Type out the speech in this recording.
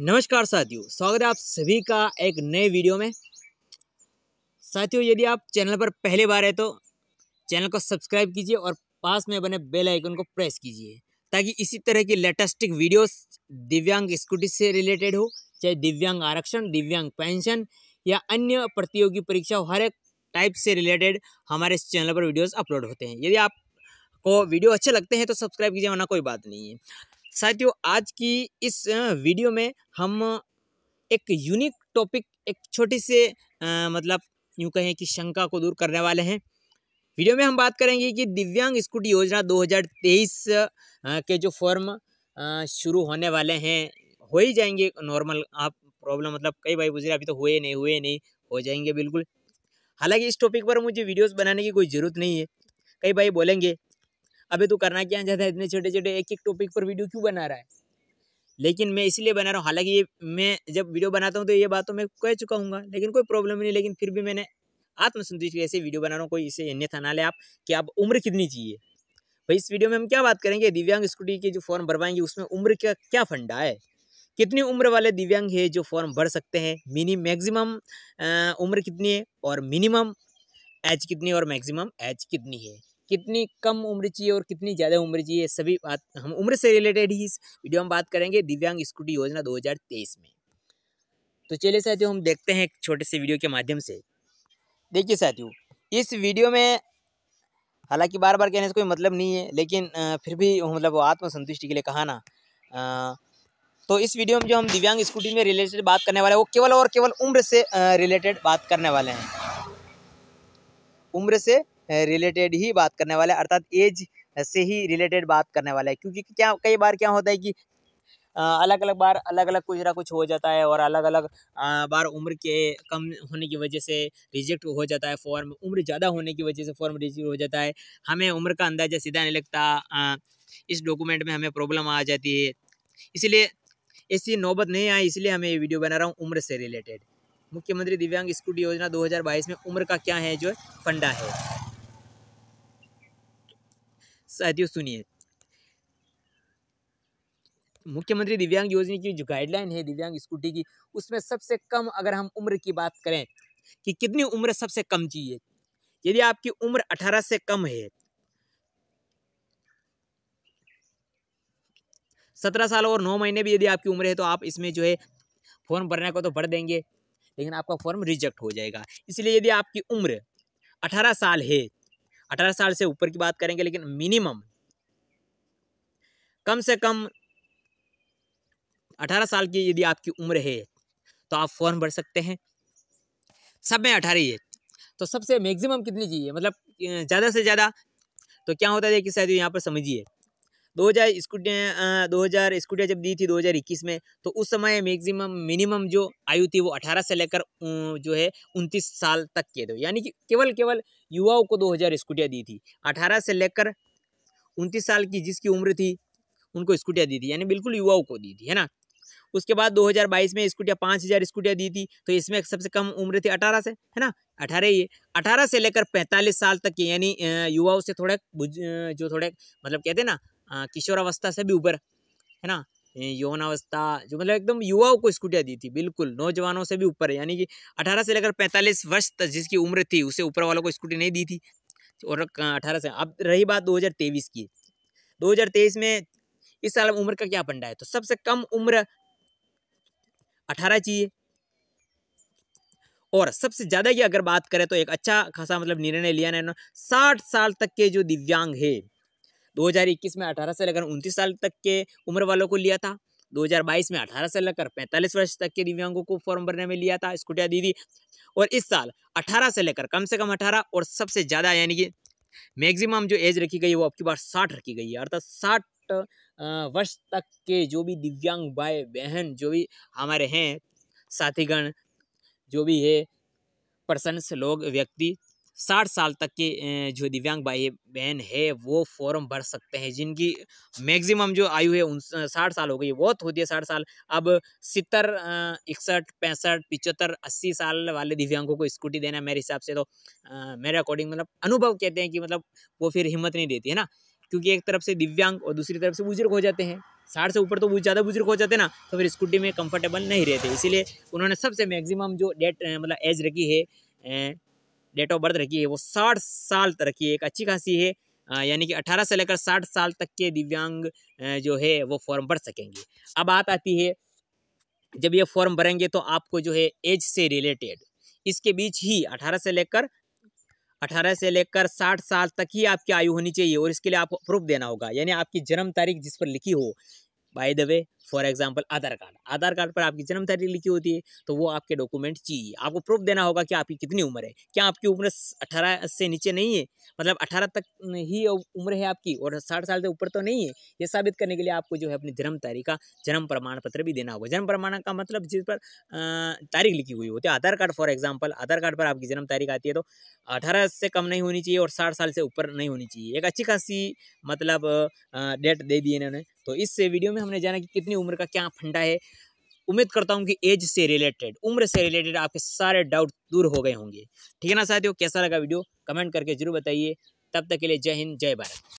नमस्कार साथियों स्वागत है आप सभी का एक नए वीडियो में साथियों यदि आप चैनल पर पहले बार है तो चैनल को सब्सक्राइब कीजिए और पास में बने बेल आइकन को प्रेस कीजिए ताकि इसी तरह की लेटेस्टिक वीडियोस दिव्यांग स्कूटी से रिलेटेड हो चाहे दिव्यांग आरक्षण दिव्यांग पेंशन या अन्य प्रतियोगी परीक्षा हर एक टाइप से रिलेटेड हमारे इस चैनल पर वीडियोज़ अपलोड होते हैं यदि आप को वीडियो अच्छे लगते हैं तो सब्सक्राइब कीजिए वरना कोई बात नहीं है साथियों आज की इस वीडियो में हम एक यूनिक टॉपिक एक छोटी से आ, मतलब यूँ कहें कि शंका को दूर करने वाले हैं वीडियो में हम बात करेंगे कि दिव्यांग स्कूटी योजना 2023 के जो फॉर्म शुरू होने वाले हैं हो ही जाएंगे नॉर्मल आप प्रॉब्लम मतलब कई भाई गुजरे अभी तो हुए नहीं हुए नहीं हो जाएंगे बिल्कुल हालांकि इस टॉपिक पर मुझे वीडियोस बनाने की कोई ज़रूरत नहीं है कई भाई बोलेंगे अबे तू करना क्या चाहता है इतने छोटे छोटे एक एक टॉपिक पर वीडियो क्यों बना रहा है लेकिन मैं इसलिए बना रहा हूँ हालांकि ये मैं जब वीडियो बनाता हूँ तो ये बात तो मैं कह चुका हूँ लेकिन कोई प्रॉब्लम नहीं लेकिन फिर भी मैंने आत्मसंतुष्टि ऐसे वीडियो बना रहा हूँ कोई इसे था ना ले आप कि आप उम्र कितनी चाहिए भाई इस वीडियो में हम क्या बात करेंगे दिव्यांग स्कूटी के जो फॉर्म भरवाएंगे उसमें उम्र का क्या फंडा है कितनी उम्र वाले दिव्यांग है जो फॉर्म भर सकते हैं मिनी मैक्सिमम उम्र कितनी है और मिनिमम एज कितनी और मैक्सिमम एज कितनी है कितनी कम उम्र चाहिए और कितनी ज़्यादा उम्र चाहिए सभी बात हम उम्र से रिलेटेड ही इस वीडियो में बात करेंगे दिव्यांग स्कूटी योजना 2023 में तो चलिए साथियों हम देखते हैं एक छोटे से वीडियो के माध्यम से देखिए साथियों इस वीडियो में हालांकि बार बार कहने से कोई मतलब नहीं है लेकिन फिर भी मतलब आत्मसंतुष्टि के लिए कहा ना तो इस वीडियो में जो हम दिव्यांग स्कूटी में रिलेटेड बात करने वाले हैं वो केवल और केवल उम्र से रिलेटेड बात करने वाले हैं उम्र से रिलेटेड ही बात करने वाला है अर्थात एज से ही रिलेटेड बात करने वाला है क्योंकि क्या कई बार क्या होता है कि अलग अलग बार अलग अलग कुछ ना कुछ हो जाता है और अलग अलग बार उम्र के कम होने की वजह से रिजेक्ट हो जाता है फॉर्म उम्र ज़्यादा होने की वजह से फॉर्म रिजेक्ट हो जाता है हमें उम्र का अंदाज़ा सीधा नहीं लगता इस डॉक्यूमेंट में हमें प्रॉब्लम आ जाती है इसलिए ऐसी नौबत नहीं आई इसलिए हमें ये वीडियो बना रहा हूँ उम्र से रिलेटेड मुख्यमंत्री दिव्यांग स्कूटी योजना 2022 में उम्र का क्या है जो फंडा है साथियों सुनिए मुख्यमंत्री दिव्यांग योजना की जो गाइडलाइन है दिव्यांग स्कूटी की उसमें सबसे कम अगर हम उम्र की बात करें कि कितनी उम्र सबसे कम चाहिए यदि आपकी उम्र 18 से कम है 17 साल और 9 महीने भी यदि आपकी उम्र है तो आप इसमें जो है फॉर्म भरने को तो भर देंगे लेकिन आपका फॉर्म रिजेक्ट हो जाएगा इसलिए यदि आपकी उम्र अठारह साल है अठारह साल से ऊपर की बात करेंगे लेकिन मिनिमम कम से कम अठारह साल की यदि आपकी उम्र है तो आप फॉर्म भर सकते हैं सब में अठारह ही है तो सबसे मैक्सिमम कितनी चाहिए मतलब ज़्यादा से ज़्यादा तो क्या होता है कि शायद यहाँ पर समझिए दो हज़ार स्कूटियाँ दो हज़ार स्कूटियाँ जब दी थी दो हज़ार इक्कीस में तो उस समय मैक्सिमम मिनिमम जो आयु थी वो अठारह से लेकर जो है उनतीस साल तक के थे यानी कि केवल केवल युवाओं को दो हज़ार स्कूटियाँ दी थी अठारह से लेकर उनतीस साल की जिसकी उम्र थी उनको स्कूटियाँ दी थी यानी बिल्कुल युवाओं को दी थी है ना उसके बाद 2022 में स्कूटियाँ पाँच हज़ार स्कूटियाँ दी थी तो इसमें सबसे कम उम्र थी अठारह से है ना अठारह ही अठारह से लेकर पैंतालीस साल तक की यानी युवाओं से थोड़े जो थोड़े मतलब कहते हैं ना किशोरावस्था से भी ऊपर है ना यौनावस्था जो मतलब एकदम युवाओं को स्कूटियाँ दी थी बिल्कुल नौजवानों से भी ऊपर है यानी कि 18 से लेकर 45 वर्ष तक जिसकी उम्र थी उसे ऊपर वालों को स्कूटी नहीं दी थी और 18 से अब रही बात 2023 की 2023 में इस साल उम्र का क्या पंडा है तो सबसे कम उम्र 18 चाहिए और सबसे ज़्यादा की अगर बात करें तो एक अच्छा खासा मतलब निर्णय लिया ना साठ साल तक के जो दिव्यांग है 2021 में 18 से लेकर उनतीस साल तक के उम्र वालों को लिया था 2022 में 18 से लेकर 45 वर्ष तक के दिव्यांगों को फॉर्म भरने में लिया था स्कूटिया दीदी और इस साल 18 से लेकर कम से कम 18 और सबसे ज़्यादा यानी कि मैक्सिमम जो एज रखी गई है वो आपकी बार साठ रखी गई है अर्थात साठ वर्ष तक के जो भी दिव्यांग भाई बहन जो भी हमारे हैं साथीगण जो भी है पर्सनस लोग व्यक्ति साठ साल तक के जो दिव्यांग भाई बहन है वो फॉर्म भर सकते हैं जिनकी मैक्सिमम जो आयु है उन साठ साल हो गई बहुत होती है साठ साल अब सितर इकसठ पैंसठ पिचहत्तर अस्सी साल वाले दिव्यांगों को स्कूटी देना मेरे हिसाब से तो आ, मेरे अकॉर्डिंग मतलब अनुभव कहते हैं कि मतलब वो फिर हिम्मत नहीं देती है ना क्योंकि एक तरफ से दिव्यांग और दूसरी तरफ से बुजुर्ग हो जाते हैं साठ से ऊपर तो ज़्यादा बुजुर्ग हो जाते ना तो फिर स्कूटी में कम्फर्टेबल नहीं रहते इसीलिए उन्होंने सबसे मैक्सिमम जो डेट मतलब एज रखी है डेट ऑफ बर्थ रखी है वो साठ साल तक रखी है एक अच्छी खासी है यानी कि अठारह से लेकर साठ साल तक के दिव्यांग जो है वो फॉर्म भर सकेंगे अब बात आती है जब ये फॉर्म भरेंगे तो आपको जो है एज से रिलेटेड इसके बीच ही अठारह से लेकर अठारह से लेकर साठ साल तक ही आपकी आयु होनी चाहिए और इसके लिए आपको प्रूफ देना होगा यानी आपकी जन्म तारीख जिस पर लिखी हो by the way for example Aadhaar card Aadhaar card पर आपकी जन्म तारीख लिखी होती है तो वो आपके डॉक्यूमेंट चाहिए आपको प्रूफ देना होगा कि आपकी कितनी उम्र है क्या आपकी उम्र अठारह से नीचे नहीं है मतलब अठारह तक ही उम्र है आपकी और साठ साल से ऊपर तो नहीं है ये साबित करने के लिए आपको जो है अपनी जन्म तारीख का जन्म प्रमाण पत्र भी देना होगा जन्म प्रमाण का मतलब जिस पर तारीख लिखी हुई होती है Aadhaar card for example Aadhaar card पर आपकी जन्म तारीख आती है तो अठारह से कम नहीं होनी चाहिए और साठ साल से ऊपर नहीं होनी चाहिए एक अच्छी खासी मतलब डेट दे दी इन्होंने तो इस वीडियो में हमने जाना कि कितनी उम्र का क्या फंडा है उम्मीद करता हूँ कि एज से रिलेटेड उम्र से रिलेटेड आपके सारे डाउट दूर हो गए होंगे ठीक है ना साथियों कैसा लगा वीडियो कमेंट करके जरूर बताइए तब तक के लिए जय हिंद जय भारत